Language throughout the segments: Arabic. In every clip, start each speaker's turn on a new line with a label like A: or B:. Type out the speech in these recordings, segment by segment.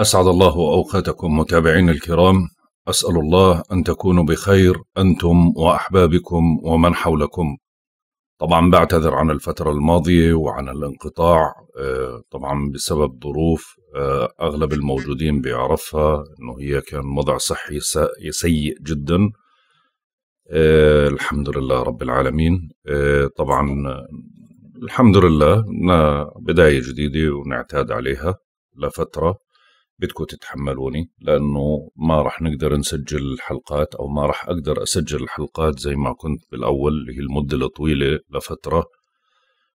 A: أسعد الله أوقاتكم
B: متابعين الكرام أسأل الله أن تكونوا بخير أنتم وأحبابكم ومن حولكم طبعا بعتذر عن الفترة الماضية وعن الانقطاع آه، طبعا بسبب ظروف آه، أغلب الموجودين بيعرفها أنه هي كان وضع صحي سيء جدا آه، الحمد لله رب العالمين طبعا الحمد لله بداية جديدة ونعتاد عليها لفترة بدكم تتحملوني لانه ما راح نقدر نسجل الحلقات او ما راح اقدر اسجل الحلقات زي ما كنت بالاول اللي هي المده الطويله لفتره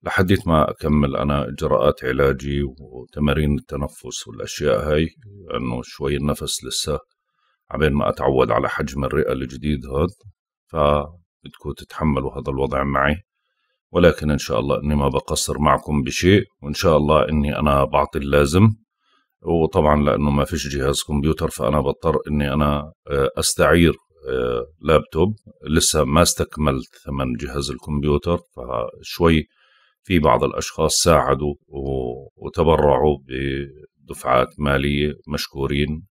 B: لحديت ما اكمل انا اجراءات علاجي وتمارين التنفس والاشياء هاي لانه شوي النفس لسه عبين ما اتعود على حجم الرئه الجديد هذا فبدكم تتحملوا هذا الوضع معي ولكن ان شاء الله اني ما بقصر معكم بشيء وان شاء الله اني انا بعطي اللازم وطبعا لانه ما فيش جهاز كمبيوتر فانا بضطر اني انا آه، استعير آه، لابتوب لسه ما استكملت ثمن جهاز الكمبيوتر فشوي في بعض الاشخاص ساعدوا وتبرعوا بدفعات ماليه مشكورين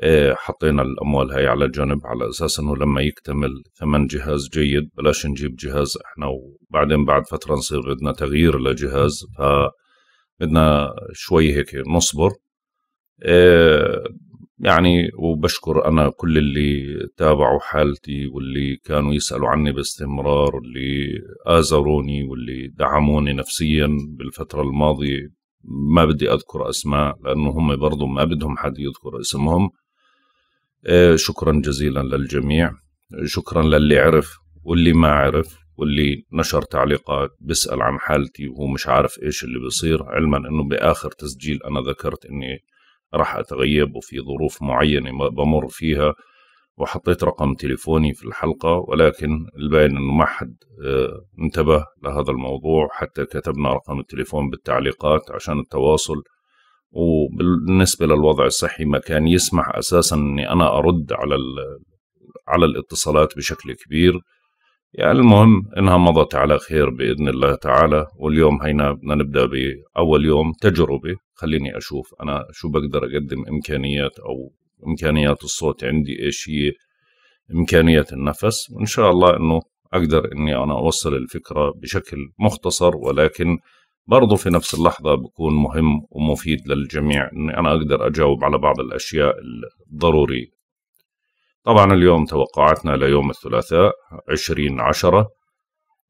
B: آه، حطينا الاموال هاي على جنب على اساس انه لما يكتمل ثمن جهاز جيد بلاش نجيب جهاز احنا وبعدين بعد فتره نصير بدنا تغيير لجهاز ف بدنا شوي هيك نصبر آه، يعني وبشكر أنا كل اللي تابعوا حالتي واللي كانوا يسألوا عني باستمرار واللي آزروني واللي دعموني نفسيا بالفترة الماضية ما بدي أذكر أسماء لأنه هم برضو ما بدهم حد يذكر اسمهم آه، شكرا جزيلا للجميع شكرا للي عرف واللي ما عرف واللي نشر تعليقات بيسأل عن حالتي وهو مش عارف إيش اللي بيصير علما أنه بآخر تسجيل أنا ذكرت أني راح أتغيب وفي ظروف معينة بمر فيها وحطيت رقم تليفوني في الحلقة ولكن الباين أنه ما حد آه، انتبه لهذا الموضوع حتى كتبنا رقم التليفون بالتعليقات عشان التواصل وبالنسبة للوضع الصحي ما كان يسمح أساسا أني أنا أرد على على الاتصالات بشكل كبير يعني المهم انها مضت على خير باذن الله تعالى واليوم هينا بدنا نبدا باول يوم تجربه خليني اشوف انا شو بقدر اقدم امكانيات او امكانيات الصوت عندي ايش هي امكانيات النفس وان شاء الله انه اقدر اني انا اوصل الفكره بشكل مختصر ولكن برضو في نفس اللحظه بكون مهم ومفيد للجميع اني انا اقدر اجاوب على بعض الاشياء الضروري طبعا اليوم توقعاتنا ليوم الثلاثاء عشرين عشرة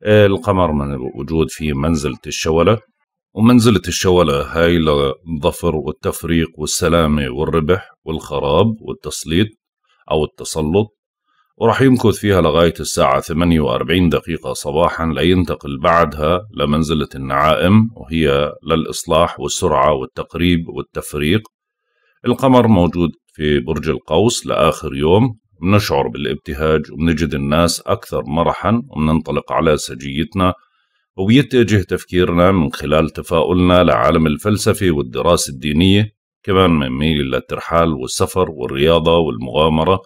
B: آه، القمر من وجود في منزلة الشولة ومنزلة الشولة هاي للظفر والتفريق والسلامة والربح والخراب والتسليط أو التسلط وراح يمكث فيها لغاية الساعة 48 دقيقة صباحا لينتقل بعدها لمنزلة النعائم وهي للإصلاح والسرعة والتقريب والتفريق القمر موجود في برج القوس لآخر يوم بنشعر بالابتهاج وبنجد الناس أكثر مرحا وبننطلق على سجيتنا وبيتجه تفكيرنا من خلال تفاؤلنا لعالم الفلسفة والدراسة الدينية كمان ميل للترحال والسفر والرياضة والمغامرة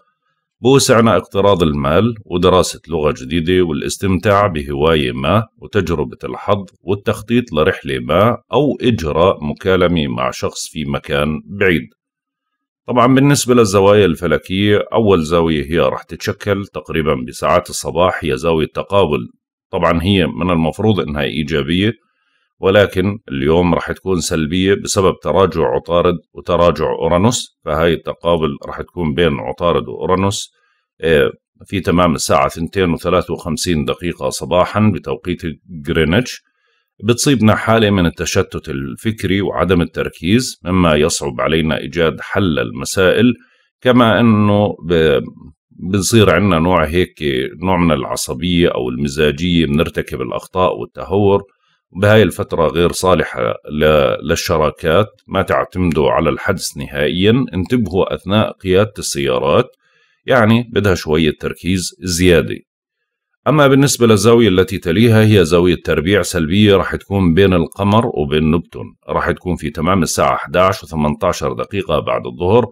B: بوسعنا اقتراض المال ودراسة لغة جديدة والاستمتاع بهواية ما وتجربة الحظ والتخطيط لرحلة ما أو إجراء مكالمة مع شخص في مكان بعيد طبعا بالنسبة للزوايا الفلكية أول زاوية هي راح تتشكل تقريبا بساعات الصباح هي زاوية تقابل طبعا هي من المفروض أنها إيجابية ولكن اليوم راح تكون سلبية بسبب تراجع عطارد وتراجع أورانوس فهاي التقابل راح تكون بين عطارد وأورانوس إيه، في تمام الساعة 2.53 دقيقة صباحا بتوقيت جرينتش بتصيبنا حالة من التشتت الفكري وعدم التركيز مما يصعب علينا إيجاد حل المسائل كما أنه بنصير عندنا نوع هيك نوع من العصبية أو المزاجية بنرتكب الأخطاء والتهور بهاي الفترة غير صالحة للشراكات ما تعتمدوا على الحدس نهائيا انتبهوا أثناء قيادة السيارات يعني بدها شوية تركيز زيادة أما بالنسبة للزاوية التي تليها هي زاوية تربيع سلبية راح تكون بين القمر وبين نبتون راح تكون في تمام الساعة 11 و18 دقيقة بعد الظهر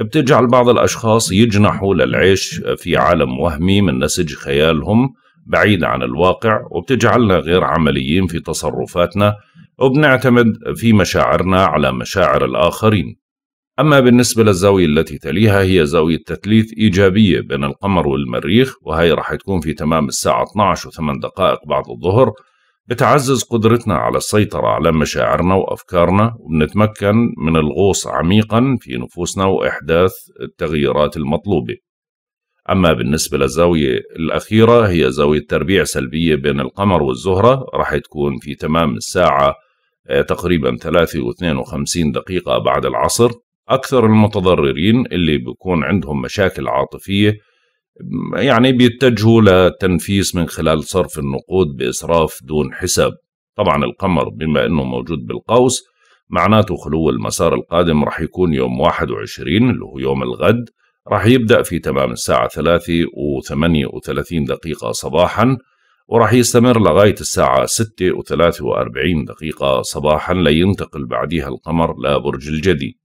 B: بتجعل بعض الأشخاص يجنحوا للعيش في عالم وهمي من نسج خيالهم بعيد عن الواقع وبتجعلنا غير عمليين في تصرفاتنا وبنعتمد في مشاعرنا على مشاعر الآخرين أما بالنسبة للزاوية التي تليها هي زاوية تثليث إيجابية بين القمر والمريخ وهي راح تكون في تمام الساعة 12 و8 دقائق بعد الظهر بتعزز قدرتنا على السيطرة على مشاعرنا وأفكارنا وبنتمكن من الغوص عميقا في نفوسنا وإحداث التغييرات المطلوبة أما بالنسبة للزاوية الأخيرة هي زاوية تربيع سلبية بين القمر والزهرة راح تكون في تمام الساعة آه، تقريبا 3 و52 دقيقة بعد العصر أكثر المتضررين اللي بيكون عندهم مشاكل عاطفية يعني بيتجهوا للتنفيس من خلال صرف النقود بإسراف دون حساب طبعا القمر بما أنه موجود بالقوس معناته خلو المسار القادم راح يكون يوم 21 اللي هو يوم الغد راح يبدأ في تمام الساعة 3 و38 دقيقة صباحا وراح يستمر لغاية الساعة 6 و43 دقيقة صباحا لينتقل بعدها القمر لبرج الجدي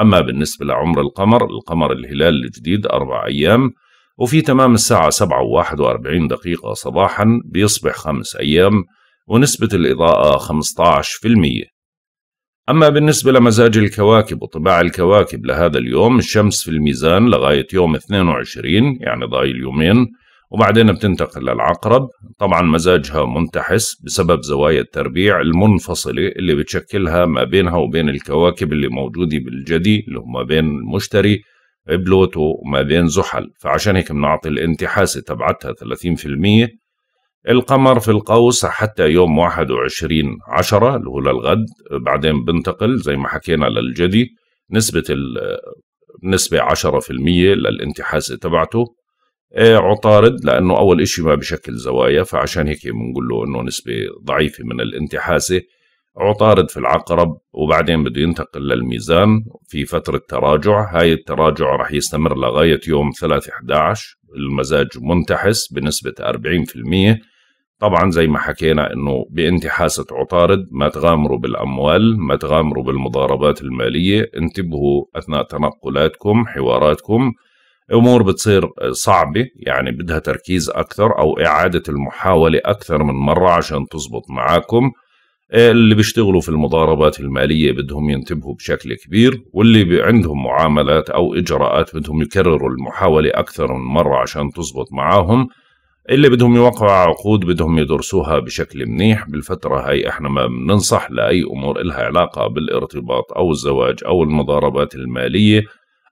B: أما بالنسبة لعمر القمر القمر الهلال الجديد أربع أيام وفي تمام الساعة سبعة وواحد وأربعين دقيقة صباحا بيصبح خمس أيام ونسبة الإضاءة المية أما بالنسبة لمزاج الكواكب وطباع الكواكب لهذا اليوم الشمس في الميزان لغاية يوم 22 يعني ضايل يومين وبعدين بتنتقل للعقرب طبعا مزاجها منتحس بسبب زوايا التربيع المنفصلة اللي بتشكلها ما بينها وبين الكواكب اللي موجودة بالجدي اللي هو ما بين المشتري بلوتو وما بين زحل فعشان هيك بنعطي الانتحاسة تبعتها 30% القمر في القوس حتى يوم 21 عشرة اللي هو للغد بعدين بنتقل زي ما حكينا للجدي نسبة ال... نسبة 10% للانتحاسة تبعته إيه، عطارد لأنه أول إشي ما بشكل زوايا فعشان هيك بنقول له أنه نسبة ضعيفة من الانتحاسة عطارد في العقرب وبعدين بده ينتقل للميزان في فترة تراجع هاي التراجع راح يستمر لغاية يوم 3-11 المزاج منتحس بنسبة 40% طبعا زي ما حكينا انه بانتحاسة عطارد ما تغامروا بالاموال ما تغامروا بالمضاربات المالية انتبهوا اثناء تنقلاتكم حواراتكم امور بتصير صعبه يعني بدها تركيز اكثر او اعاده المحاوله اكثر من مره عشان تزبط معاكم آه، اللي بيشتغلوا في المضاربات المالية بدهم ينتبهوا بشكل كبير واللي عندهم معاملات أو إجراءات بدهم يكرروا المحاولة أكثر من مرة عشان تزبط معاهم اللي بدهم يوقعوا عقود بدهم يدرسوها بشكل منيح بالفترة هاي احنا ما بننصح لأي أمور إلها علاقة بالارتباط أو الزواج أو المضاربات المالية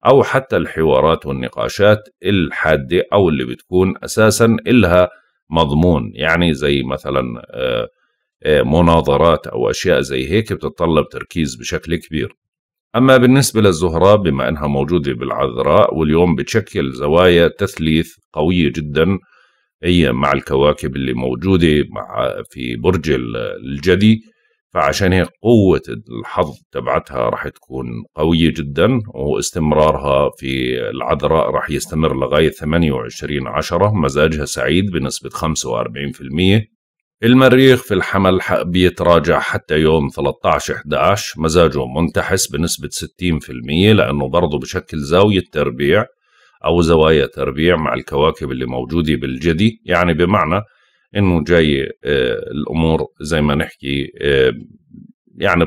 B: أو حتى الحوارات والنقاشات الحادة أو اللي بتكون أساسا إلها مضمون يعني زي مثلا آه، آه، مناظرات أو أشياء زي هيك بتتطلب تركيز بشكل كبير أما بالنسبة للزهراء بما أنها موجودة بالعذراء واليوم بتشكل زوايا تثليث قوية جدا هي مع الكواكب اللي موجودة مع في برج الجدي فعشان هيك قوة الحظ تبعتها راح تكون قوية جدا واستمرارها في العذراء راح يستمر لغاية 28 عشرة مزاجها سعيد بنسبة 45% المريخ في الحمل بيتراجع حتى يوم 13 11 مزاجه منتحس بنسبة 60% لأنه برضه بشكل زاوية تربيع أو زوايا تربيع مع الكواكب اللي موجودة بالجدي يعني بمعنى انه جاي آه، الامور زي ما نحكي آه، يعني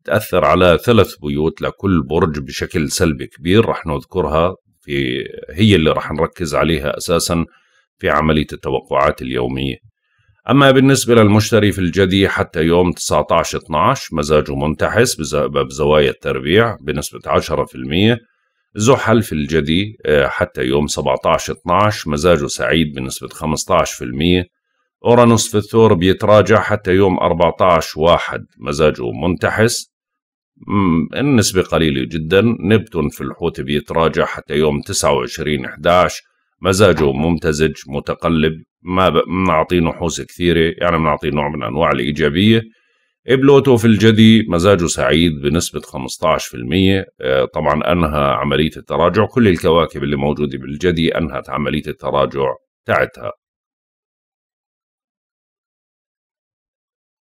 B: بتاثر على ثلاث بيوت لكل برج بشكل سلبي كبير رح نذكرها في هي اللي رح نركز عليها اساسا في عمليه التوقعات اليوميه. اما بالنسبه للمشتري في الجدي حتى يوم 19 12 مزاجه منتحس بزوايا التربيع بنسبه 10%. زحل في الجدي آه، حتى يوم 17 12 مزاجه سعيد بنسبة 15% أورانوس في الثور بيتراجع حتى يوم 14 واحد مزاجه منتحس النسبة قليلة جدا نبتون في الحوت بيتراجع حتى يوم 29 11 مزاجه ممتزج متقلب ما بنعطيه نحوس كثيرة يعني بنعطيه نوع من أنواع الإيجابية بلوتو في الجدي مزاجه سعيد بنسبة 15% آه، طبعا أنهى عملية التراجع كل
A: الكواكب اللي موجودة بالجدي أنهت عملية التراجع تاعتها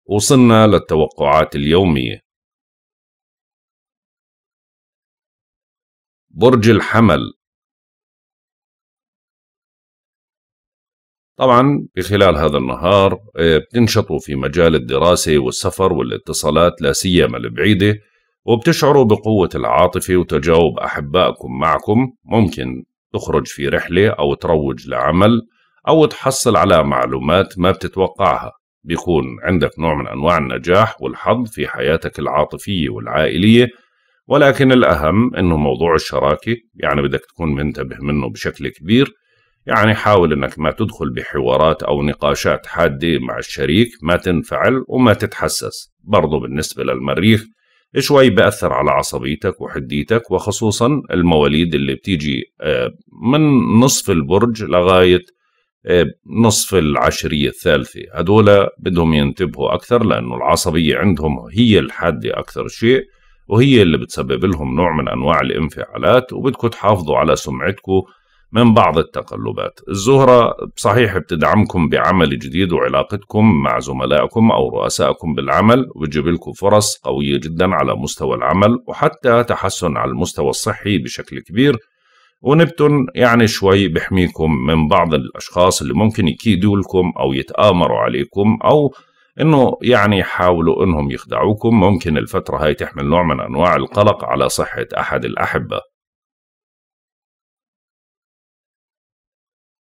A: وصلنا للتوقعات اليومية
C: برج الحمل
A: طبعا بخلال هذا النهار آه، بتنشطوا في مجال الدراسة والسفر والاتصالات لا
B: سيما البعيدة وبتشعروا بقوة العاطفة وتجاوب أحبائكم معكم ممكن تخرج في رحلة أو تروج لعمل أو تحصل على معلومات ما بتتوقعها بيكون عندك نوع من أنواع النجاح والحظ في حياتك العاطفية والعائلية ولكن الأهم أنه موضوع الشراكة يعني بدك تكون منتبه منه بشكل كبير يعني حاول أنك ما تدخل بحوارات أو نقاشات حادة مع الشريك ما تنفعل وما تتحسس برضو بالنسبة للمريخ شوي بأثر على عصبيتك وحديتك وخصوصا المواليد اللي بتيجي آه، من نصف البرج لغاية نصف العشرية الثالثة هدول بدهم ينتبهوا أكثر لأنه العصبية عندهم هي الحادة أكثر شيء وهي اللي بتسبب لهم نوع من أنواع الانفعالات وبدكم تحافظوا على سمعتكم من بعض التقلبات الزهرة صحيح بتدعمكم بعمل جديد وعلاقتكم مع زملائكم أو رؤسائكم بالعمل وبتجيب لكم فرص قوية جدا على مستوى العمل وحتى تحسن على المستوى الصحي بشكل كبير ونبتون يعني شوي بحميكم من بعض الأشخاص اللي ممكن يكيدوا لكم أو يتآمروا عليكم أو إنه يعني يحاولوا إنهم يخدعوكم ممكن الفترة هاي تحمل نوع من أنواع القلق على صحة أحد الأحبة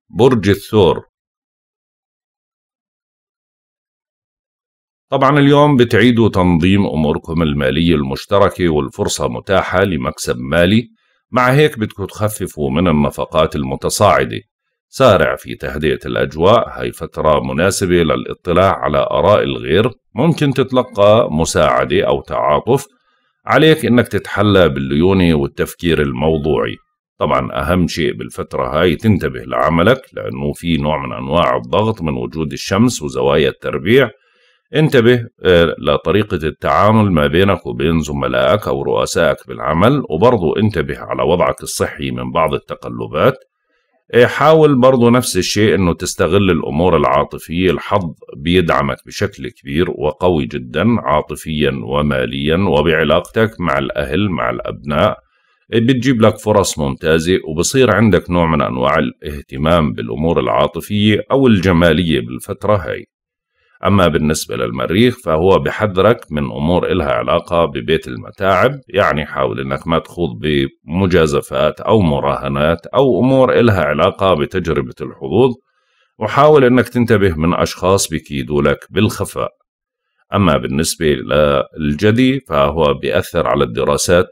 C: برج الثور
A: طبعا اليوم بتعيدوا تنظيم أموركم المالية المشتركة والفرصة متاحة لمكسب مالي مع هيك بدكم
B: تخففوا من النفقات المتصاعدة سارع في تهدئة الأجواء هاي فترة مناسبة للاطلاع على آراء الغير ممكن تتلقى مساعدة أو تعاطف عليك إنك تتحلى بالليونة والتفكير الموضوعي طبعا أهم شيء بالفترة هاي تنتبه لعملك لأنه في نوع من أنواع الضغط من وجود الشمس وزوايا التربيع انتبه آه، لطريقة التعامل ما بينك وبين زملائك أو رؤسائك بالعمل وبرضو انتبه على وضعك الصحي من بعض التقلبات إيه، حاول برضو نفس الشيء أنه تستغل الأمور العاطفية الحظ بيدعمك بشكل كبير وقوي جدا عاطفيا وماليا وبعلاقتك مع الأهل مع الأبناء إيه، بتجيب لك فرص ممتازة وبصير عندك نوع من أنواع الاهتمام بالأمور العاطفية أو الجمالية بالفترة هاي أما بالنسبة للمريخ فهو بحذرك من أمور إلها علاقة ببيت المتاعب يعني حاول أنك ما تخوض بمجازفات أو مراهنات أو أمور إلها علاقة بتجربة الحظوظ وحاول أنك تنتبه من أشخاص بكيدوا لك بالخفاء أما بالنسبة للجدي فهو بيأثر على الدراسات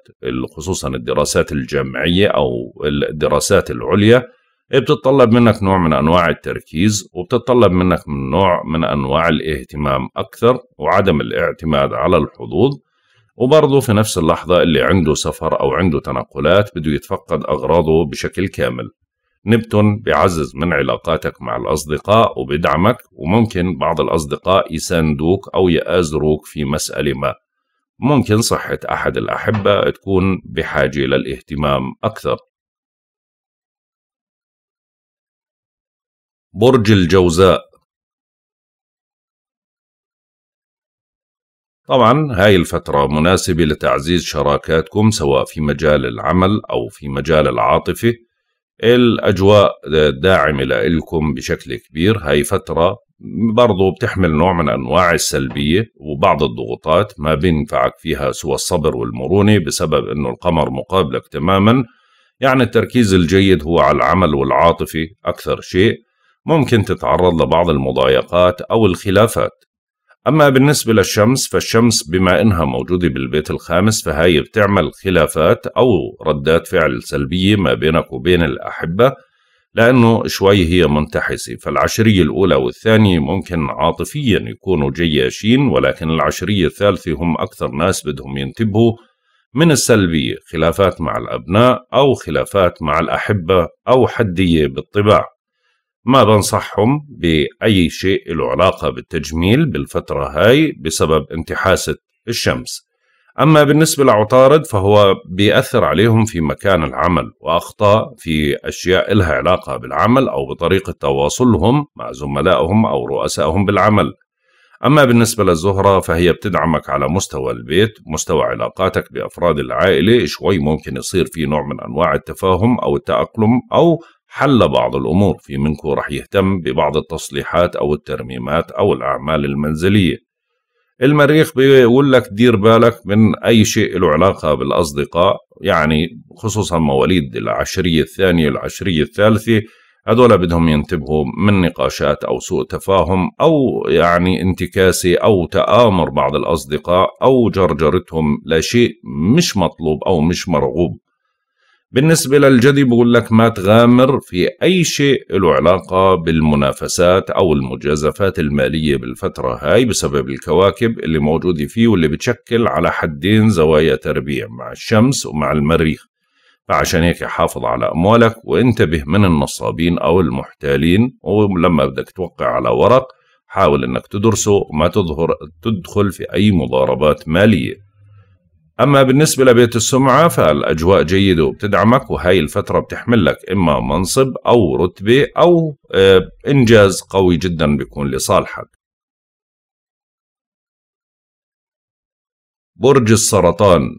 B: خصوصا الدراسات الجامعية أو الدراسات العليا إيه، بتتطلب منك نوع من أنواع التركيز وبتتطلب منك من نوع من أنواع الاهتمام أكثر وعدم الاعتماد على الحظوظ وبرضه في نفس اللحظة اللي عنده سفر أو عنده تنقلات بده يتفقد أغراضه بشكل كامل نبتون بيعزز من علاقاتك مع الأصدقاء وبيدعمك وممكن بعض الأصدقاء يساندوك أو يآزروك في مسألة ما
A: ممكن صحة أحد الأحبة تكون بحاجة للاهتمام أكثر برج الجوزاء طبعا هاي الفترة مناسبة لتعزيز شراكاتكم سواء في مجال العمل أو في مجال
B: العاطفة الأجواء داعمة لإلكم بشكل كبير هاي فترة برضو بتحمل نوع من أنواع السلبية وبعض الضغوطات ما بينفعك فيها سوى الصبر والمرونة بسبب أنه القمر مقابلك تماما يعني التركيز الجيد هو على العمل والعاطفة أكثر شيء ممكن تتعرض لبعض المضايقات أو الخلافات أما بالنسبة للشمس فالشمس بما إنها موجودة بالبيت الخامس فهي بتعمل خلافات أو ردات فعل سلبية ما بينك وبين الأحبة لأنه شوي هي منتحسة فالعشرية الأولى والثانية ممكن عاطفيا يكونوا جياشين ولكن العشرية الثالثة هم أكثر ناس بدهم ينتبهوا من السلبية خلافات مع الأبناء أو خلافات مع الأحبة أو حدية بالطباع ما بنصحهم بأي شيء له علاقة بالتجميل بالفترة هاي بسبب انتحاسة الشمس أما بالنسبة لعطارد فهو بيأثر عليهم في مكان العمل وأخطاء في أشياء إلها علاقة بالعمل أو بطريقة تواصلهم مع زملائهم أو رؤسائهم بالعمل أما بالنسبة للزهرة فهي بتدعمك على مستوى البيت مستوى علاقاتك بأفراد العائلة شوي ممكن يصير في نوع من أنواع التفاهم أو التأقلم أو حل بعض الأمور في منكم رح يهتم ببعض التصليحات أو الترميمات أو الأعمال المنزلية المريخ بيقول لك دير بالك من أي شيء له علاقة بالأصدقاء يعني خصوصا مواليد العشرية الثانية العشرية الثالثة هذول بدهم ينتبهوا من نقاشات أو سوء تفاهم أو يعني انتكاسة أو تآمر بعض الأصدقاء أو جرجرتهم لشيء مش مطلوب أو مش مرغوب بالنسبة للجدي بقول لك ما تغامر في أي شيء له علاقة بالمنافسات أو المجازفات المالية بالفترة هاي بسبب الكواكب اللي موجودة فيه واللي بتشكل على حدين زوايا تربيع مع الشمس ومع المريخ فعشان هيك حافظ على أموالك وانتبه من النصابين أو المحتالين ولما بدك توقع على ورق حاول أنك تدرسه وما تظهر تدخل في أي مضاربات مالية أما بالنسبة لبيت السمعة فالأجواء جيدة وبتدعمك وهي الفترة
A: بتحمل لك إما منصب أو رتبة أو آه، إنجاز قوي جدا بيكون لصالحك برج السرطان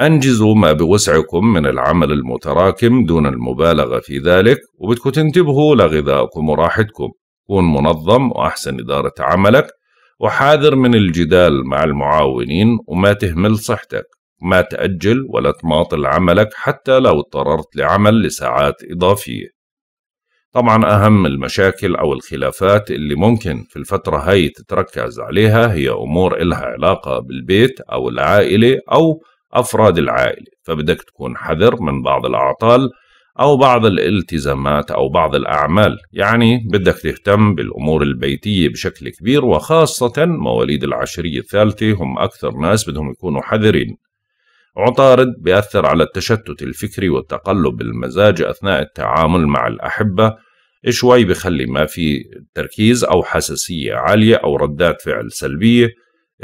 A: أنجزوا ما بوسعكم من العمل المتراكم دون المبالغة في ذلك
B: وبدكم تنتبهوا لغذائكم وراحتكم كون منظم وأحسن إدارة عملك وحاذر من الجدال مع المعاونين وما تهمل صحتك ما تأجل ولا تماطل عملك حتى لو اضطررت لعمل لساعات إضافية طبعا أهم المشاكل أو الخلافات اللي ممكن في الفترة هاي تتركز عليها هي أمور إلها علاقة بالبيت أو العائلة أو أفراد العائلة فبدك تكون حذر من بعض الأعطال أو بعض الالتزامات أو بعض الأعمال يعني بدك تهتم بالأمور البيتية بشكل كبير وخاصة مواليد العشرية الثالثة هم أكثر ناس بدهم يكونوا حذرين عطارد بيأثر على التشتت الفكري والتقلب بالمزاج أثناء التعامل مع الأحبة شوي بخلي ما في تركيز أو حساسية عالية أو ردات فعل سلبية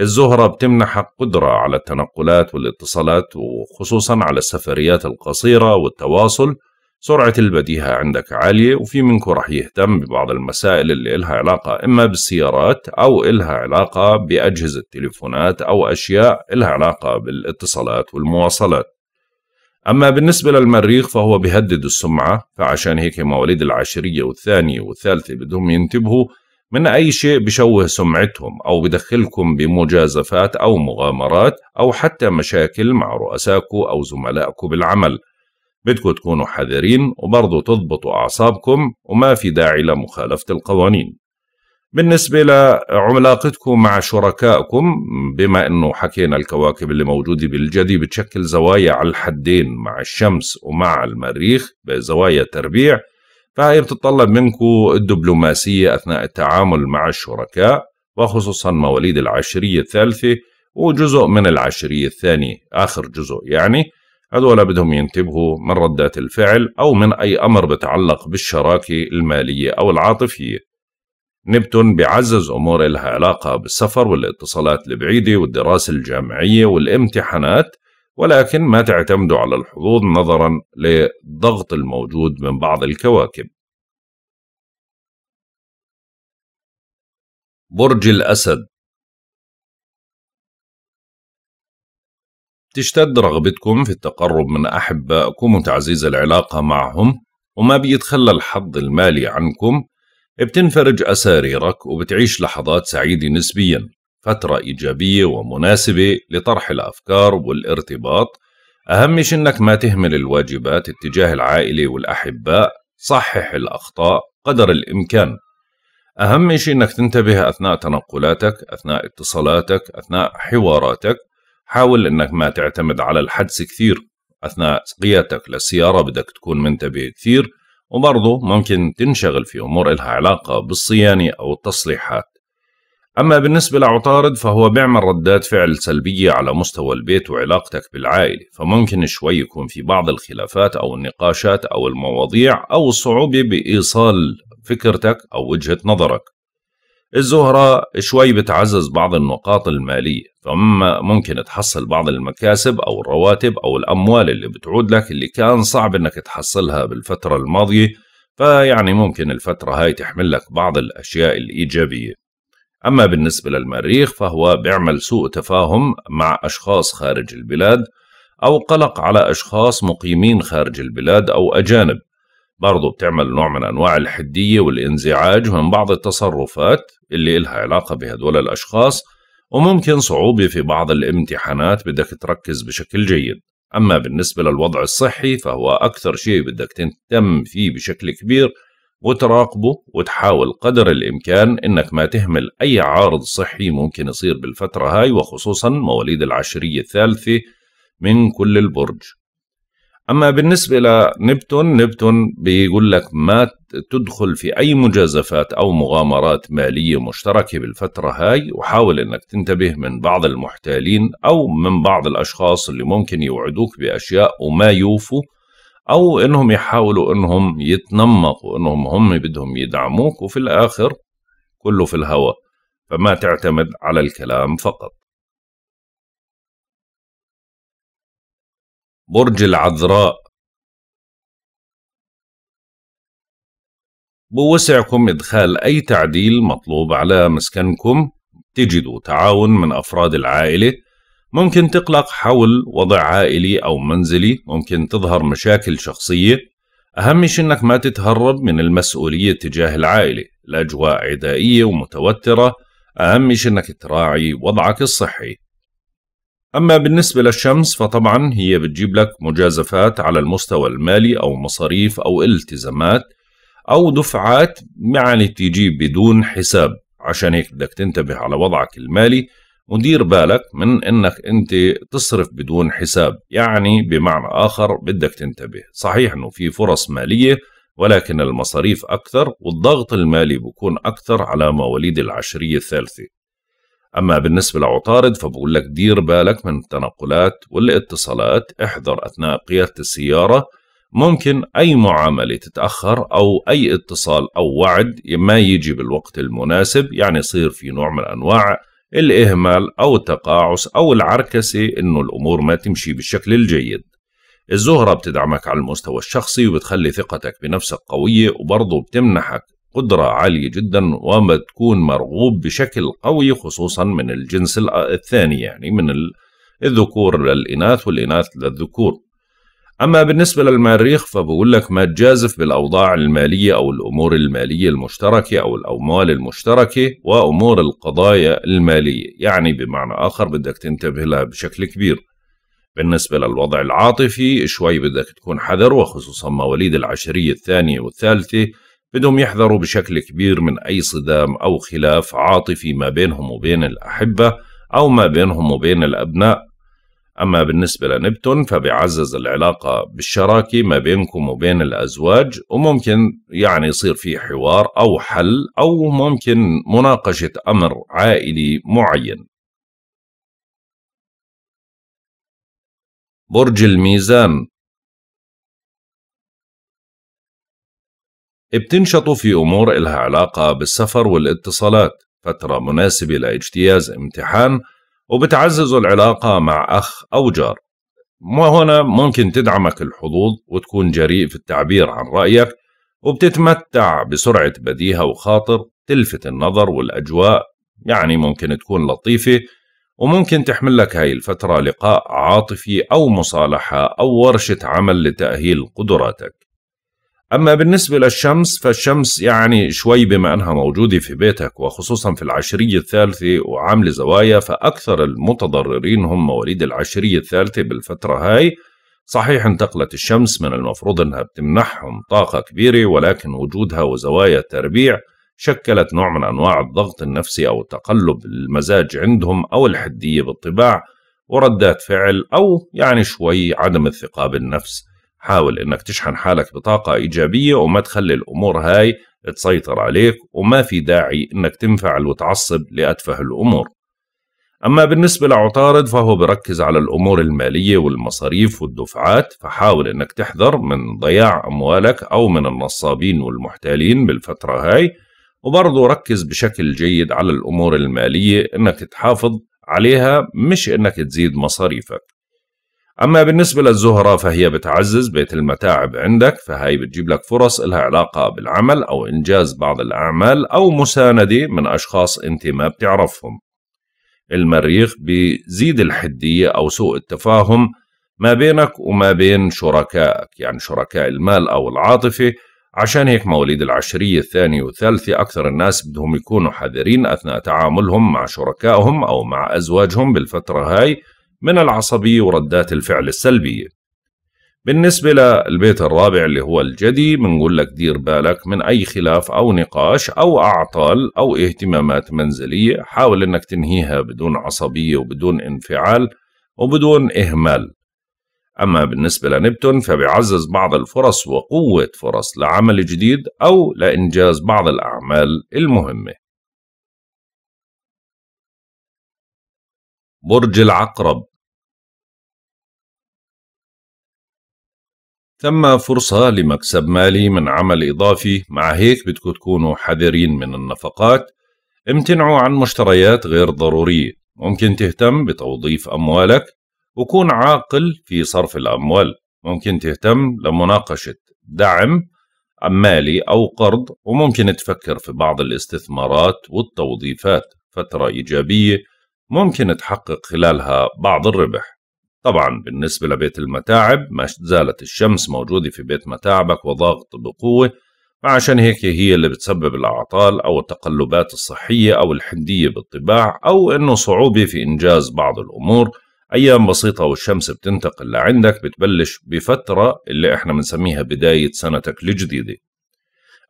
B: الزهرة بتمنحك قدرة على التنقلات والاتصالات وخصوصا على السفريات القصيرة والتواصل سرعة البديهة عندك عالية وفي منكم رح يهتم ببعض المسائل اللي إلها علاقة إما بالسيارات أو إلها علاقة بأجهزة تليفونات أو أشياء إلها علاقة بالاتصالات والمواصلات أما بالنسبة للمريخ فهو بيهدد السمعة فعشان هيك مواليد العشرية والثانية والثالثة بدهم ينتبهوا من أي شيء بشوه سمعتهم أو بدخلكم بمجازفات أو مغامرات أو حتى مشاكل مع رؤسائكم أو زملائكم بالعمل بدكم تكونوا حذرين وبرضو تضبطوا أعصابكم وما في داعي لمخالفة القوانين بالنسبة لعملاقتكم مع شركائكم بما أنه حكينا الكواكب اللي موجودة بالجدي بتشكل زوايا على الحدين مع الشمس ومع المريخ بزوايا تربيع فهي بتطلب منكم الدبلوماسية أثناء التعامل مع الشركاء وخصوصا مواليد العشرية الثالثة وجزء من العشرية الثانية آخر جزء يعني هذول بدهم ينتبهوا من ردات الفعل أو من أي أمر بتعلق بالشراكة المالية أو العاطفية نبتون بيعزز أمور إلها علاقة بالسفر والاتصالات البعيدة والدراسة الجامعية والامتحانات
A: ولكن ما تعتمدوا على الحظوظ نظرا للضغط الموجود من بعض الكواكب برج الأسد تشتد رغبتكم في التقرب من أحبائكم وتعزيز العلاقة معهم وما بيتخلى
B: الحظ المالي عنكم بتنفرج أساريرك وبتعيش لحظات سعيدة نسبيا فترة إيجابية ومناسبة لطرح الأفكار والارتباط أهم شيء أنك ما تهمل الواجبات اتجاه العائلة والأحباء صحح الأخطاء قدر الإمكان أهم شيء أنك تنتبه أثناء تنقلاتك أثناء اتصالاتك أثناء حواراتك حاول انك ما تعتمد على الحدس كثير اثناء سقيتك للسياره بدك تكون منتبه كثير وبرضه ممكن تنشغل في امور إلها علاقه بالصيانه او التصليحات اما بالنسبه لعطارد فهو بيعمل ردات فعل سلبيه على مستوى البيت وعلاقتك بالعائله فممكن شوي يكون في بعض الخلافات او النقاشات او المواضيع او الصعوبه بايصال فكرتك او وجهه نظرك الزهرة شوي بتعزز بعض النقاط المالية فما ممكن تحصل بعض المكاسب أو الرواتب أو الأموال اللي بتعود لك اللي كان صعب إنك تحصلها بالفترة الماضية فيعني ممكن الفترة هاي تحمل لك بعض الأشياء الإيجابية أما بالنسبة للمريخ فهو بيعمل سوء تفاهم مع أشخاص خارج البلاد أو قلق على أشخاص مقيمين خارج البلاد أو أجانب برضو بتعمل نوع من أنواع الحدية والانزعاج من بعض التصرفات اللي إلها علاقة بهدول الأشخاص وممكن صعوبة في بعض الامتحانات بدك تركز بشكل جيد أما بالنسبة للوضع الصحي فهو أكثر شيء بدك تهتم فيه بشكل كبير وتراقبه وتحاول قدر الإمكان إنك ما تهمل أي عارض صحي ممكن يصير بالفترة هاي وخصوصا مواليد العشرية الثالثة من كل البرج اما بالنسبه لنبتون نبتون بيقول لك ما تدخل في اي مجازفات او مغامرات ماليه مشتركه بالفتره هاي وحاول انك تنتبه من بعض المحتالين او من بعض الاشخاص اللي ممكن يوعدوك باشياء وما يوفوا او انهم يحاولوا انهم يتنمقوا
A: انهم هم بدهم يدعموك وفي الاخر كله في الهواء فما تعتمد على الكلام فقط برج العذراء بوسعكم إدخال أي تعديل مطلوب على مسكنكم
B: تجدوا تعاون من أفراد العائلة ممكن تقلق حول وضع عائلي أو منزلي ممكن تظهر مشاكل شخصية أهم شيء أنك ما تتهرب من المسؤولية تجاه العائلة الأجواء عدائية ومتوترة أهم شيء أنك تراعي وضعك الصحي أما بالنسبة للشمس فطبعا هي بتجيب لك مجازفات على المستوى المالي أو مصاريف أو التزامات أو دفعات يعني تيجي بدون حساب عشان هيك بدك تنتبه على وضعك المالي ودير بالك من انك انت تصرف بدون حساب يعني بمعنى اخر بدك تنتبه صحيح انه في فرص ماليه ولكن المصاريف اكثر والضغط المالي بكون اكثر على مواليد العشريه الثالثه أما بالنسبة لعطارد فبقول لك دير بالك من التنقلات والاتصالات احذر أثناء قيادة السيارة ممكن أي معاملة تتأخر أو أي اتصال أو وعد ما يجي بالوقت المناسب يعني يصير في نوع من أنواع الإهمال أو التقاعس أو العركسة إنه الأمور ما تمشي بالشكل الجيد الزهرة بتدعمك على المستوى الشخصي وبتخلي ثقتك بنفسك قوية وبرضه بتمنحك قدرة عالية جدا وما تكون مرغوب بشكل قوي خصوصا من الجنس الثاني يعني من الذكور للإناث والإناث للذكور أما بالنسبة للمريخ فبقول لك ما تجازف بالأوضاع المالية أو الأمور المالية المشتركة أو الأموال المشتركة وأمور القضايا المالية يعني بمعنى آخر بدك تنتبه لها بشكل كبير بالنسبة للوضع العاطفي شوي بدك تكون حذر وخصوصا مواليد العشرية الثانية والثالثة بدهم يحذروا بشكل كبير من أي صدام أو خلاف عاطفي ما بينهم وبين الأحبة أو ما بينهم وبين الأبناء أما بالنسبة لنبتون فبيعزز العلاقة بالشراكة ما بينكم وبين الأزواج وممكن
A: يعني يصير في حوار أو حل أو ممكن مناقشة أمر عائلي معين برج الميزان بتنشطوا في أمور إلها علاقة بالسفر والاتصالات فترة مناسبة
B: لاجتياز امتحان وبتعززوا العلاقة مع أخ أو جار وهنا ممكن تدعمك الحظوظ وتكون جريء في التعبير عن رأيك وبتتمتع بسرعة بديهة وخاطر تلفت النظر والأجواء يعني ممكن تكون لطيفة وممكن تحمل لك هاي الفترة لقاء عاطفي أو مصالحة أو ورشة عمل لتأهيل قدراتك أما بالنسبة للشمس فالشمس يعني شوي بما أنها موجودة في بيتك وخصوصا في العشرية الثالثة وعاملة زوايا فأكثر المتضررين هم مواليد العشرية الثالثة بالفترة هاي صحيح انتقلت الشمس من المفروض أنها بتمنحهم طاقة كبيرة ولكن وجودها وزوايا التربيع شكلت نوع من أنواع الضغط النفسي أو تقلب المزاج عندهم أو الحدية بالطباع وردات فعل أو يعني شوي عدم الثقة بالنفس حاول انك تشحن حالك بطاقه ايجابيه وما تخلي الامور هاي تسيطر عليك وما في داعي انك تنفعل وتعصب لاتفه الامور أما بالنسبة لعطارد فهو بركز على الأمور المالية والمصاريف والدفعات فحاول أنك تحذر من ضياع أموالك أو من النصابين والمحتالين بالفترة هاي وبرضه ركز بشكل جيد على الأمور المالية أنك تحافظ عليها مش أنك تزيد مصاريفك أما بالنسبة للزهرة فهي بتعزز بيت المتاعب عندك فهي بتجيب لك فرص لها علاقة بالعمل أو إنجاز بعض الأعمال أو مساندة من أشخاص أنت ما بتعرفهم المريخ بيزيد الحدية أو سوء التفاهم ما بينك وما بين شركائك يعني شركاء المال أو العاطفة عشان هيك مواليد العشرية الثانية والثالثة أكثر الناس بدهم يكونوا حذرين أثناء تعاملهم مع شركائهم أو مع أزواجهم بالفترة هاي من العصبية وردات الفعل السلبية بالنسبة للبيت الرابع اللي هو الجدي بنقول لك دير بالك من أي خلاف أو نقاش أو أعطال أو اهتمامات منزلية حاول أنك تنهيها بدون عصبية وبدون انفعال وبدون إهمال أما بالنسبة لنبتون فبيعزز بعض الفرص وقوة فرص لعمل جديد أو لإنجاز بعض الأعمال المهمة
C: برج العقرب
B: ثم فرصة لمكسب مالي من عمل إضافي مع هيك بدكم تكونوا حذرين من النفقات امتنعوا عن مشتريات غير ضرورية ممكن تهتم بتوظيف أموالك وكون عاقل في صرف الأموال ممكن تهتم لمناقشة دعم مالي أو قرض وممكن تفكر في بعض الاستثمارات والتوظيفات فترة إيجابية ممكن تحقق خلالها بعض الربح طبعا بالنسبة لبيت المتاعب ما زالت الشمس موجودة في بيت متاعبك وضاغط بقوة فعشان هيك هي اللي بتسبب الأعطال أو التقلبات الصحية أو الحدية بالطباع أو إنه صعوبة في إنجاز بعض الأمور أيام بسيطة والشمس بتنتقل لعندك بتبلش بفترة اللي إحنا بنسميها بداية سنتك الجديدة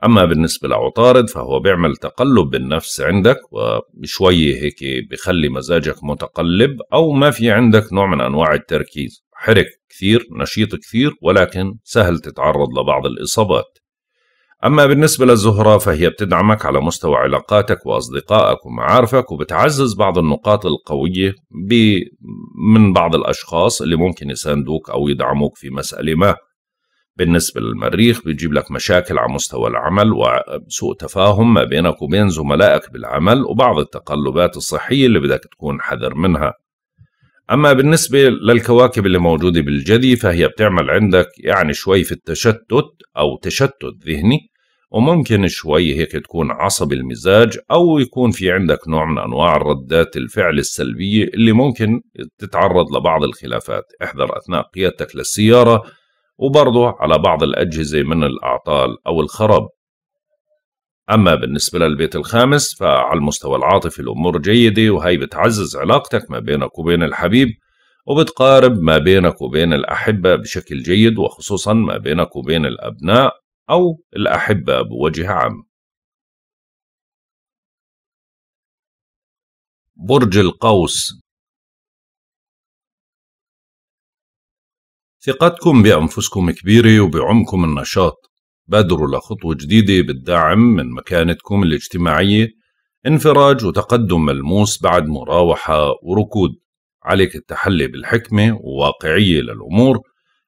B: أما بالنسبة لعطارد فهو بيعمل تقلب بالنفس عندك وشوية هيك بخلي مزاجك متقلب أو ما في عندك نوع من أنواع التركيز حرك كثير نشيط كثير ولكن سهل تتعرض لبعض الإصابات أما بالنسبة للزهرة فهي بتدعمك على مستوى علاقاتك وأصدقائك ومعارفك وبتعزز بعض النقاط القوية من بعض الأشخاص اللي ممكن يساندوك أو يدعموك في مسألة ما بالنسبة للمريخ بيجيب لك مشاكل على مستوى العمل وسوء تفاهم ما بينك وبين زملائك بالعمل وبعض التقلبات الصحية اللي بدك تكون حذر منها أما بالنسبة للكواكب اللي موجودة بالجدي فهي بتعمل عندك يعني شوي في التشتت أو تشتت ذهني وممكن شوي هيك تكون عصبي المزاج أو يكون في عندك نوع من أنواع ردات الفعل السلبية اللي ممكن تتعرض لبعض الخلافات احذر أثناء قيادتك للسيارة وبرضه على بعض الأجهزة من الأعطال أو الخراب أما بالنسبة للبيت الخامس فعلى المستوى العاطفي الأمور جيدة وهي بتعزز علاقتك ما بينك وبين الحبيب وبتقارب ما بينك وبين
A: الأحبة بشكل جيد وخصوصا ما بينك وبين الأبناء أو الأحبة بوجه عام برج القوس ثقتكم بأنفسكم كبيرة وبعمكم النشاط بادروا لخطوة
B: جديدة بالدعم من مكانتكم الاجتماعية انفراج وتقدم ملموس بعد مراوحة وركود عليك التحلي بالحكمة وواقعية للأمور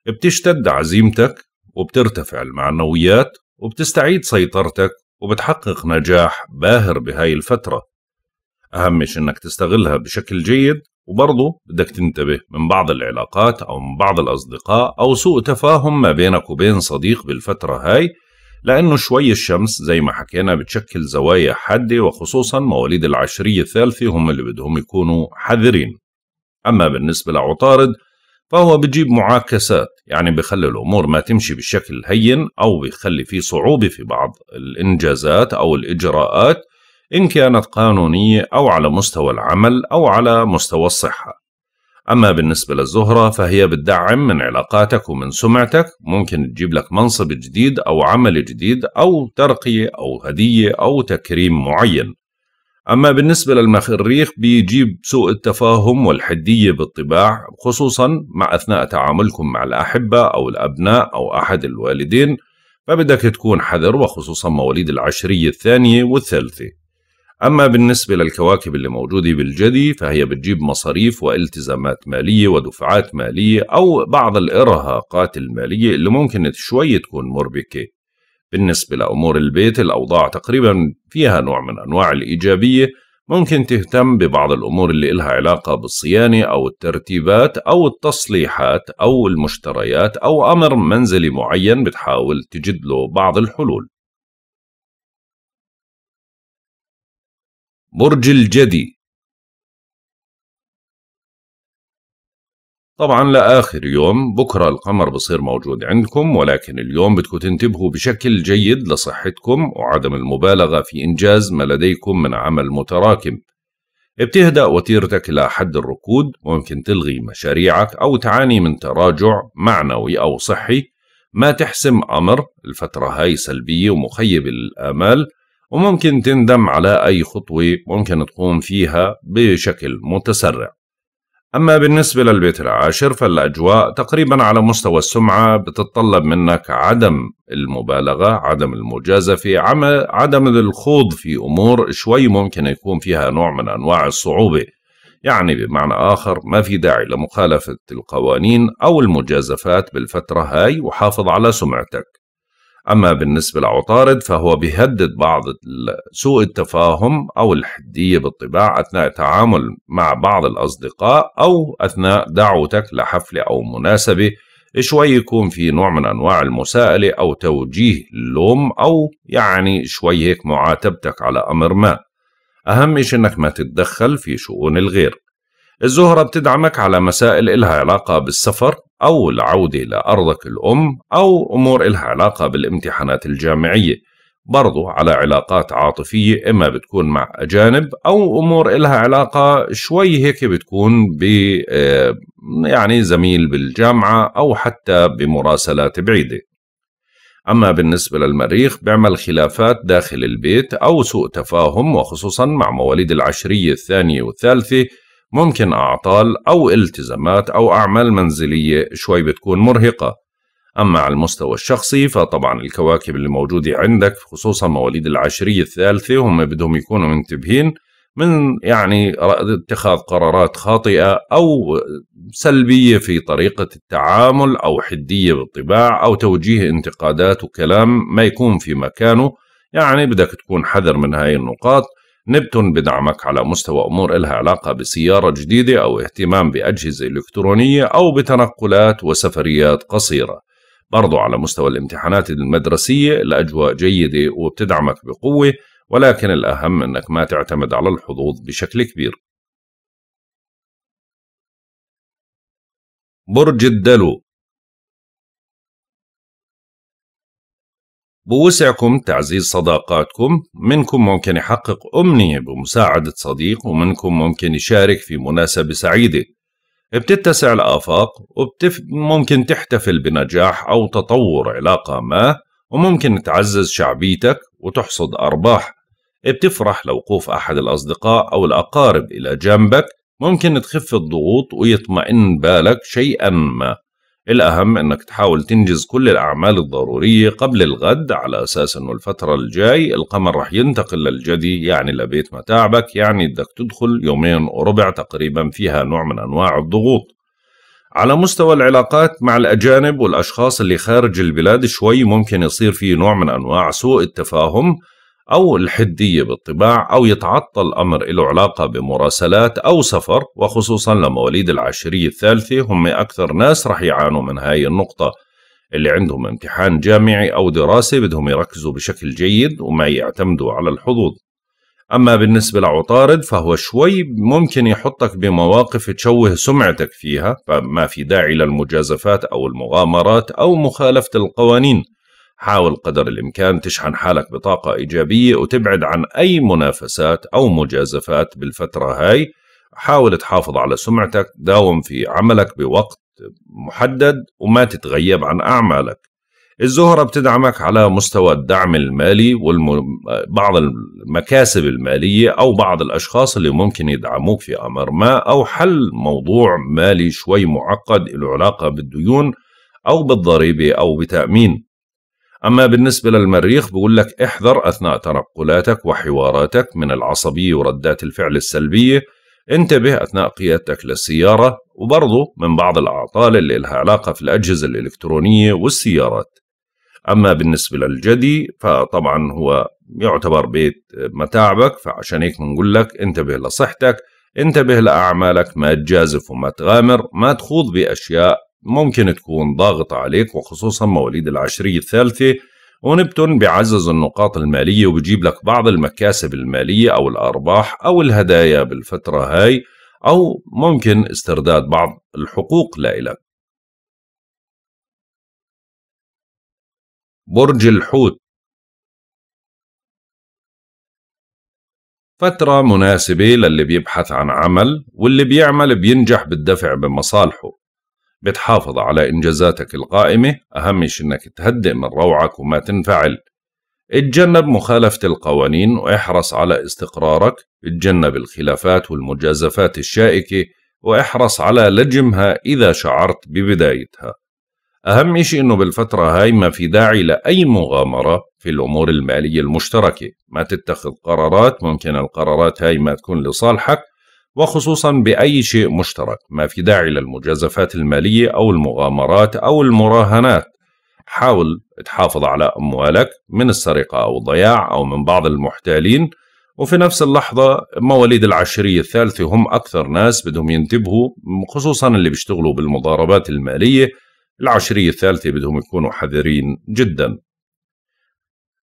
B: بتشتد عزيمتك وبترتفع المعنويات وبتستعيد سيطرتك وبتحقق نجاح باهر بهاي الفترة أهم أنك تستغلها بشكل جيد وبرضه بدك تنتبه من بعض العلاقات أو من بعض الأصدقاء أو سوء تفاهم ما بينك وبين صديق بالفترة هاي لأنه شوي الشمس زي ما حكينا بتشكل زوايا حادة وخصوصا مواليد العشرية الثالثة هم اللي بدهم يكونوا حذرين أما بالنسبة لعطارد فهو بجيب معاكسات يعني بخلي الأمور ما تمشي بشكل هين أو بيخلي في صعوبة في بعض الإنجازات أو الإجراءات إن كانت قانونية أو على مستوى العمل أو على مستوى الصحة أما بالنسبة للزهرة فهي بتدعم من علاقاتك ومن سمعتك ممكن تجيب لك منصب جديد أو عمل جديد أو ترقية أو هدية أو تكريم معين أما بالنسبة للمريخ بيجيب سوء التفاهم والحدية بالطباع خصوصا مع أثناء تعاملكم مع الأحبة أو الأبناء أو أحد الوالدين فبدك تكون حذر وخصوصا مواليد العشرية الثانية والثالثة أما بالنسبة للكواكب اللي موجودة بالجدي فهي بتجيب مصاريف والتزامات مالية ودفعات مالية أو بعض الإرهاقات المالية اللي ممكن شوي تكون مربكة بالنسبة لأمور البيت الأوضاع تقريبا فيها نوع من أنواع الإيجابية ممكن تهتم ببعض الأمور اللي إلها علاقة بالصيانة أو الترتيبات أو التصليحات أو
A: المشتريات أو أمر منزلي معين بتحاول تجد له بعض الحلول برج الجدي طبعا لآخر يوم بكرة القمر بصير موجود عندكم ولكن اليوم بدكم تنتبهوا بشكل جيد
B: لصحتكم وعدم المبالغة في إنجاز ما لديكم من عمل متراكم بتهدأ وتيرتك إلى حد الركود ممكن تلغي مشاريعك أو تعاني من تراجع معنوي أو صحي ما تحسم أمر الفترة هاي سلبية ومخيبة للآمال وممكن تندم على أي خطوة ممكن تقوم فيها بشكل متسرع أما بالنسبة للبيت العاشر فالأجواء تقريبا على مستوى السمعة بتتطلب منك عدم المبالغة عدم المجازفة عدم الخوض في أمور شوي ممكن يكون فيها نوع من أنواع الصعوبة يعني بمعنى آخر ما في داعي لمخالفة القوانين أو المجازفات بالفترة هاي وحافظ على سمعتك أما بالنسبة لعطارد فهو بيهدد بعض سوء التفاهم أو الحدية بالطباع أثناء التعامل مع بعض الأصدقاء أو أثناء دعوتك لحفلة أو مناسبة شوي يكون في نوع من أنواع المساءلة أو توجيه اللوم أو يعني شوي هيك معاتبتك على أمر ما أهم شيء أنك ما تتدخل في شؤون الغير الزهرة بتدعمك على مسائل إلها علاقة بالسفر أو العودة لأرضك الأم أو أمور إلها علاقة بالامتحانات الجامعية برضو على علاقات عاطفية إما بتكون مع أجانب أو أمور إلها علاقة شوي هيك بتكون ب آه، يعني زميل بالجامعة أو حتى بمراسلات بعيدة أما بالنسبة للمريخ بيعمل خلافات داخل البيت أو سوء تفاهم وخصوصا مع مواليد العشرية الثانية والثالثة ممكن أعطال أو التزامات أو أعمال منزلية شوي بتكون مرهقة أما على المستوى الشخصي فطبعا الكواكب اللي موجودة عندك خصوصا مواليد العشرية الثالثة هم بدهم يكونوا منتبهين من يعني اتخاذ قرارات خاطئة أو سلبية في طريقة التعامل أو حدية بالطباع أو توجيه انتقادات وكلام ما يكون في مكانه يعني بدك تكون حذر من هاي النقاط نبتون بدعمك على مستوى أمور إلها علاقة بسيارة جديدة أو اهتمام بأجهزة إلكترونية أو بتنقلات وسفريات قصيرة برضو على مستوى الامتحانات المدرسية الأجواء جيدة
A: وبتدعمك بقوة ولكن الأهم أنك ما تعتمد على الحظوظ بشكل كبير برج الدلو بوسعكم تعزيز صداقاتكم منكم ممكن يحقق أمنية بمساعدة صديق ومنكم
B: ممكن يشارك في مناسبة سعيدة بتتسع الآفاق وممكن تحتفل بنجاح أو تطور علاقة ما وممكن تعزز شعبيتك وتحصد أرباح بتفرح لوقوف أحد الأصدقاء أو الأقارب إلى جنبك ممكن تخف الضغوط ويطمئن بالك شيئا ما الأهم أنك تحاول تنجز كل الأعمال الضرورية قبل الغد على أساس أنه الفترة الجاي القمر رح ينتقل للجدي يعني لبيت متاعبك يعني بدك تدخل يومين وربع تقريبا فيها نوع من أنواع الضغوط على مستوى العلاقات مع الأجانب والأشخاص اللي خارج البلاد شوي ممكن يصير في نوع من أنواع سوء التفاهم أو الحدية بالطباع أو يتعطل أمر له علاقة بمراسلات أو سفر وخصوصا لمواليد العشرية الثالثة هم أكثر ناس رح يعانوا من هاي النقطة اللي عندهم امتحان جامعي أو دراسة بدهم يركزوا بشكل جيد وما يعتمدوا على الحظوظ أما بالنسبة لعطارد فهو شوي ممكن يحطك بمواقف تشوه سمعتك فيها فما في داعي للمجازفات أو المغامرات أو مخالفة القوانين حاول قدر الإمكان تشحن حالك بطاقة إيجابية وتبعد عن أي منافسات أو مجازفات بالفترة هاي حاول تحافظ على سمعتك داوم في عملك بوقت محدد وما تتغيب عن أعمالك الزهرة بتدعمك على مستوى الدعم المالي وبعض المكاسب المالية أو بعض الأشخاص اللي ممكن يدعموك في أمر ما أو حل موضوع مالي شوي معقد له علاقة بالديون أو بالضريبة أو بتأمين أما بالنسبة للمريخ بقول لك احذر أثناء تنقلاتك وحواراتك من العصبية وردات الفعل السلبية انتبه أثناء قيادتك للسيارة وبرضه من بعض الأعطال اللي لها علاقة في الأجهزة الإلكترونية والسيارات أما بالنسبة للجدي فطبعا هو يعتبر بيت متاعبك فعشان هيك بنقول لك انتبه لصحتك انتبه لأعمالك ما تجازف وما تغامر ما تخوض بأشياء ممكن تكون ضاغطة عليك وخصوصا مواليد العشرية الثالثة ونبتون بيعزز النقاط المالية وبجيب لك بعض المكاسب المالية أو الأرباح أو الهدايا بالفترة هاي أو ممكن استرداد بعض الحقوق لإلك
C: برج الحوت
A: فترة مناسبة للي بيبحث عن عمل واللي بيعمل بينجح بالدفع بمصالحه بتحافظ على
B: إنجازاتك القائمة أهم شيء إنك تهدئ من روعك وما تنفعل اتجنب مخالفة القوانين واحرص على استقرارك اتجنب الخلافات والمجازفات الشائكة واحرص على لجمها إذا شعرت ببدايتها أهم إشي إنه بالفترة هاي ما في داعي لأي مغامرة في الأمور المالية المشتركة ما تتخذ قرارات ممكن القرارات هاي ما تكون لصالحك وخصوصا بأي شيء مشترك ما في داعي للمجازفات المالية أو المغامرات أو المراهنات حاول تحافظ على أموالك من السرقة أو الضياع أو من بعض المحتالين وفي نفس اللحظة مواليد العشرية الثالثة هم أكثر ناس بدهم ينتبهوا خصوصا اللي بيشتغلوا بالمضاربات المالية العشرية الثالثة بدهم يكونوا حذرين جدا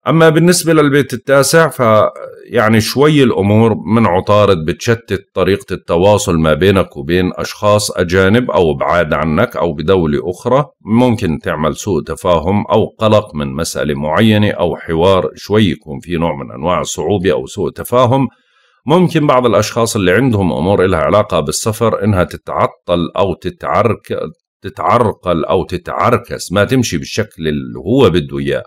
B: اما بالنسبه للبيت التاسع فيعني شوي الامور من عطارد بتشتت طريقه التواصل ما بينك وبين اشخاص اجانب او بعاد عنك او بدوله اخرى ممكن تعمل سوء تفاهم او قلق من مساله معينه او حوار شوي يكون في نوع من انواع الصعوبه او سوء تفاهم ممكن بعض الاشخاص اللي عندهم امور لها علاقه بالسفر انها تتعطل او تتعرك تتعرقل او تتعركس ما تمشي بالشكل اللي هو بده اياه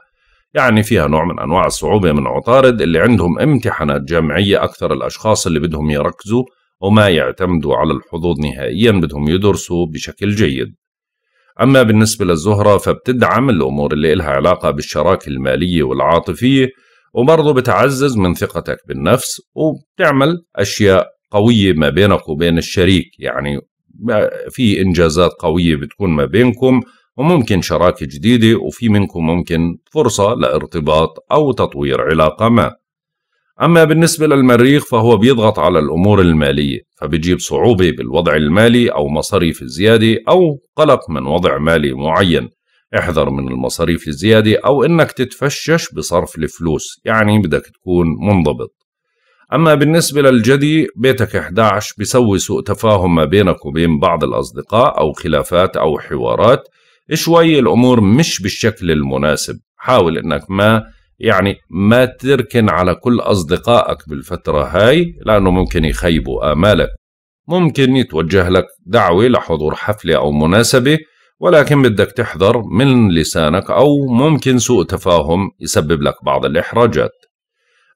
B: يعني فيها نوع من أنواع الصعوبة من عطارد اللي عندهم امتحانات جامعية أكثر الأشخاص اللي بدهم يركزوا وما يعتمدوا على الحظوظ نهائيا بدهم يدرسوا بشكل جيد أما بالنسبة للزهرة فبتدعم الأمور اللي إلها علاقة بالشراكة المالية والعاطفية وبرضه بتعزز من ثقتك بالنفس وبتعمل أشياء قوية ما بينك وبين الشريك يعني في إنجازات قوية بتكون ما بينكم وممكن شراكة جديدة وفي منكم ممكن فرصة لارتباط أو تطوير علاقة ما أما بالنسبة للمريخ فهو بيضغط على الأمور المالية فبيجيب صعوبة بالوضع المالي أو مصاريف الزيادة أو قلق من وضع مالي معين احذر من المصاريف الزيادة أو إنك تتفشش بصرف الفلوس يعني بدك تكون منضبط أما بالنسبة للجدي بيتك 11 بيسوي سوء تفاهم ما بينك وبين بعض الأصدقاء أو خلافات أو حوارات شوي الامور مش بالشكل المناسب حاول انك ما يعني ما تركن على كل اصدقائك بالفتره هاي لانه ممكن يخيبوا امالك ممكن يتوجه لك دعوه لحضور حفله او مناسبه ولكن بدك تحذر من لسانك او ممكن سوء تفاهم يسبب لك بعض الاحراجات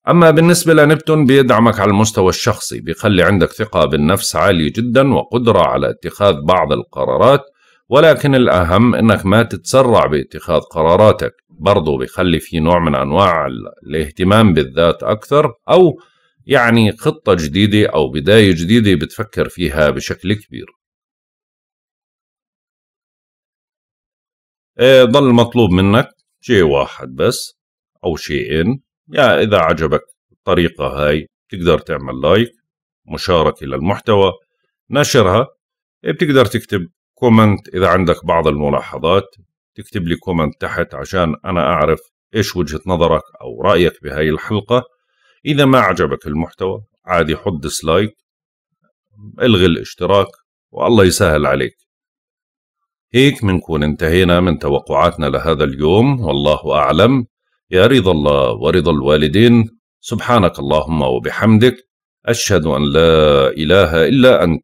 B: أما بالنسبة لنبتون بيدعمك على المستوى الشخصي بيخلي عندك ثقة بالنفس عالية جدا وقدرة على اتخاذ بعض القرارات ولكن الأهم إنك ما تتسرع باتخاذ قراراتك برضو بيخلي في نوع من أنواع
A: الاهتمام بالذات أكثر أو يعني خطة جديدة أو بداية جديدة بتفكر فيها بشكل كبير إيه، ضل مطلوب منك شيء واحد بس أو شيئين
B: يا إذا عجبك الطريقة هاي بتقدر تعمل لايك مشاركة للمحتوى نشرها إيه، بتقدر تكتب كومنت إذا عندك بعض الملاحظات تكتب لي كومنت تحت عشان أنا أعرف إيش وجهة نظرك أو رأيك بهاي الحلقة إذا ما عجبك المحتوى عادي حط ديسلايك الغي الاشتراك والله يسهل عليك هيك منكون انتهينا من توقعاتنا لهذا اليوم والله أعلم يا رضا الله ورضا الوالدين سبحانك اللهم وبحمدك أشهد أن لا إله إلا أنت